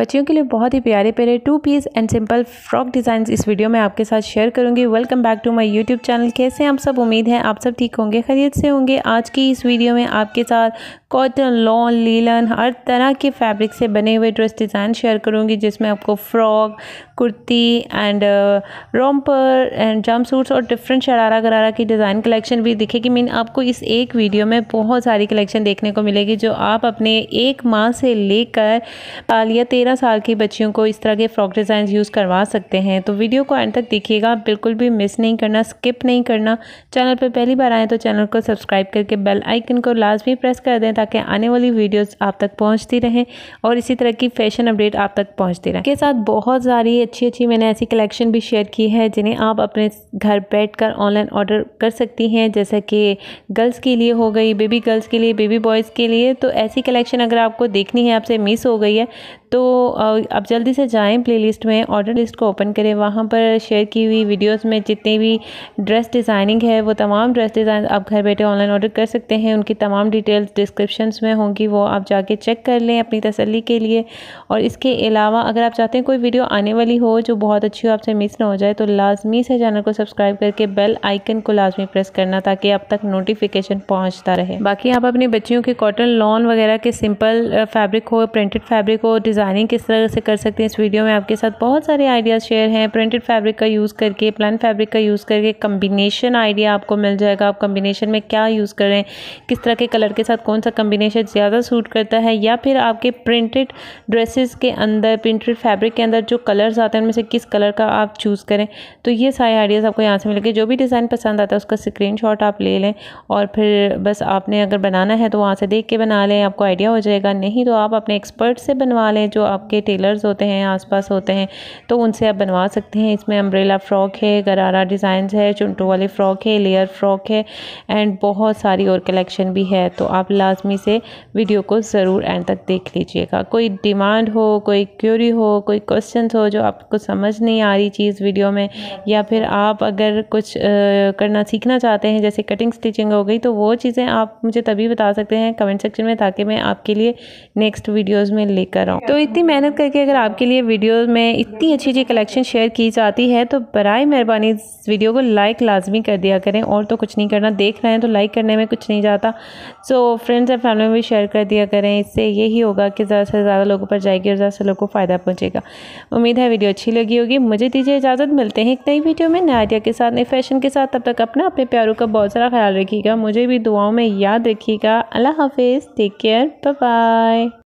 बच्चियों के लिए बहुत ही प्यारे प्यारे two piece and simple frock design इस वीडियो में आपके साथ शेयर करूंगी welcome back to my YouTube channel कैसे आप सब उम्मीद है आप सब ठीक होंगे खरीद से होंगे आज की इस वीडियो में आपके साथ कॉटन लॉन लीलन हर तरह के फैब्रिक से बने हुए ड्रेस डिज़ाइन शेयर करूँगी जिसमें आपको frock kurti and romper and jumpsuits और डिफरेंट शरारा गरारा की डिज़ाइन कलेक्शन भी दिखेगी मीन आपको इस एक वीडियो में बहुत सारी कलेक्शन देखने को मिलेगी जो आप अपने एक माह से लेकर पालिया तेरह साल की बच्चियों को इस तरह के फ्रॉक डिज़ाइन यूज़ करवा सकते हैं तो वीडियो को एंड तक देखिएगा बिल्कुल भी मिस नहीं करना स्किप नहीं करना चैनल पर पहली बार आएँ तो चैनल को सब्सक्राइब करके बेल आइकन को लाजमी प्रेस कर दें ताकि आने वाली वीडियोज़ आप तक पहुँचती रहें और इसी तरह की फैशन अपडेट आप तक पहुँचती रहें के साथ बहुत सारी अच्छी अच्छी मैंने ऐसी कलेक्शन भी शेयर की है जिन्हें आप अपने घर बैठ ऑनलाइन ऑर्डर कर सकती हैं जैसे कि गर्ल्स के लिए हो गई बेबी गर्ल्स के लिए बेबी बॉयज़ के लिए तो ऐसी कलेक्शन अगर आपको देखनी है आपसे मिस हो गई है तो आप जल्दी से जाएं प्लेलिस्ट में ऑर्डर लिस्ट को ओपन करें वहाँ पर शेयर की हुई वीडियोस में जितनी भी ड्रेस डिज़ाइनिंग है वो तमाम ड्रेस डिज़ाइन आप घर बैठे ऑनलाइन ऑर्डर कर सकते हैं उनकी तमाम डिटेल्स डिस्क्रिप्शन में होंगी वो आप जाके चेक कर लें अपनी तसली के लिए और इसके अलावा अगर आप चाहते हैं कोई वीडियो आने वाली हो जो बहुत अच्छी हो आपसे मिस ना हो जाए तो लाजमी से चैनल को सब्सक्राइब करके बेल आइकन को लाजमी प्रेस करना ताकि आप तक नोटिफिकेशन पहुँचता रहे बाकी आप अपने बच्चियों के कॉटन लॉन वगैरह के सिंपल फैब्रिक हो प्रिंटेड फैब्रिक हो डिज़ाइनिंग डिज़ाइनिंग किस तरह से कर सकते हैं इस वीडियो में आपके साथ बहुत सारे आइडियाज़ शेयर हैं प्रिंटेड फैब्रिक का यूज़ करके प्लान फैब्रिक का यूज़ करके कम्बिनेशन आइडिया आपको मिल जाएगा आप कम्बिनेशन में क्या यूज़ करें किस तरह के कलर के साथ कौन सा कम्बिनेशन ज़्यादा सूट करता है या फिर आपके प्रिंटेड ड्रेसेस के अंदर प्रिंटेड फैब्रिक के अंदर जो कलर्स आते हैं उनमें से किस कलर का आप चूज़ करें तो ये सारे आइडियाज़ आपको यहाँ से मिलेंगे जो भी डिज़ाइन पसंद आता है उसका स्क्रीन आप ले लें और फिर बस आपने अगर बनाना है तो वहाँ से देख के बना लें आपको आइडिया हो जाएगा नहीं तो आप अपने एक्सपर्ट से बनवा लें जो आपके टेलर्स होते हैं आसपास होते हैं तो उनसे आप बनवा सकते हैं इसमें अम्ब्रेला फ़्रॉक है गरारा डिज़ाइन है चुनटू वाली फ़्रॉक है लेयर फ़्रॉक है एंड बहुत सारी और कलेक्शन भी है तो आप लाजमी से वीडियो को ज़रूर एंड तक देख लीजिएगा कोई डिमांड हो कोई क्यूरी हो कोई क्वेश्चन हो जो आपको समझ नहीं आ रही चीज़ वीडियो में या फिर आप अगर कुछ आ, करना सीखना चाहते हैं जैसे कटिंग स्टिचिंग हो गई तो वो चीज़ें आप मुझे तभी बता सकते हैं कमेंट सेक्शन में ताकि मैं आपके लिए नेक्स्ट वीडियोज़ में लेकर आऊँ तो इतनी मेहनत करके अगर आपके लिए वीडियो में इतनी अच्छी अच्छी कलेक्शन शेयर की जाती है तो बर मेहरबानी इस वीडियो को लाइक लाजमी कर दिया करें और तो कुछ नहीं करना देख रहे हैं तो लाइक करने में कुछ नहीं जाता सो फ्रेंड्स एंड फैमिली में भी शेयर कर दिया करें इससे यही होगा कि ज़्यादा से ज़्यादा लोगों पर जाएगी और ज़्यादा से लोगों को फ़ायदा पहुँचेगा उम्मीद है वीडियो अच्छी लगी होगी मुझे दीजिए इजाज़त मिलते हैं एक नई वीडियो में नया आइडिया के साथ नए फैशन के साथ तब तक अपना अपने प्यारों का बहुत सारा ख्याल रखिएगा मुझे भी दुआओं में याद रखिएगा अल्लाह हाफिज़ टेक केयर बाय